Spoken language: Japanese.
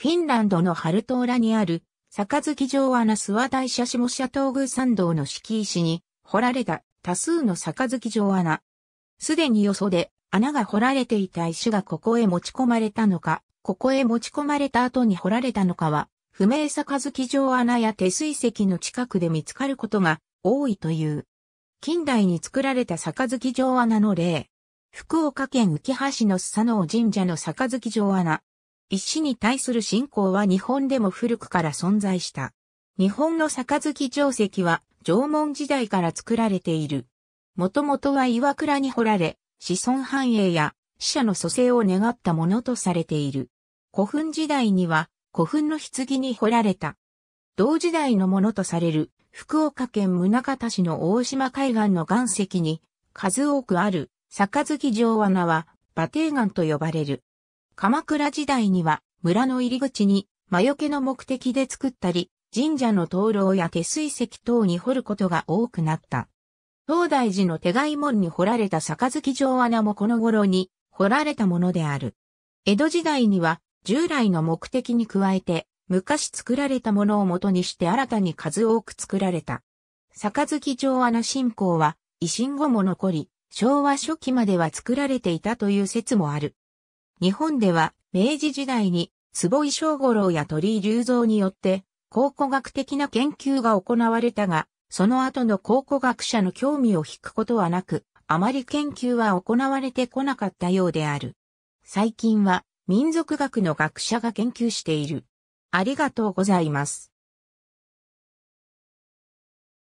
フィンランドのハルトーラにある、杯城穴諏訪大社下社東宮参道の敷石に、掘られた多数の杯城穴。すでによそで穴が掘られていた石がここへ持ち込まれたのか、ここへ持ち込まれた後に掘られたのかは、不明杯城穴や手水石の近くで見つかることが多いという。近代に作られた杯城穴の例。福岡県浮橋の須佐野神社の杯城穴。石に対する信仰は日本でも古くから存在した。日本の杯定石は縄文時代から作られている。もともとは岩倉に掘られ、子孫繁栄や死者の蘇生を願ったものとされている。古墳時代には古墳の棺に掘られた。同時代のものとされる福岡県宗方市の大島海岸の岩石に数多くある杯定穴は馬蹄岩と呼ばれる。鎌倉時代には村の入り口に魔除けの目的で作ったり、神社の灯籠や手水石等に掘ることが多くなった。東大寺の手貝門に掘られた杯城穴もこの頃に掘られたものである。江戸時代には従来の目的に加えて昔作られたものを元にして新たに数多く作られた。杯城穴信仰は維新後も残り、昭和初期までは作られていたという説もある。日本では明治時代に坪井正五郎や鳥居隆三によって考古学的な研究が行われたが、その後の考古学者の興味を引くことはなく、あまり研究は行われてこなかったようである。最近は民族学の学者が研究している。ありがとうございます。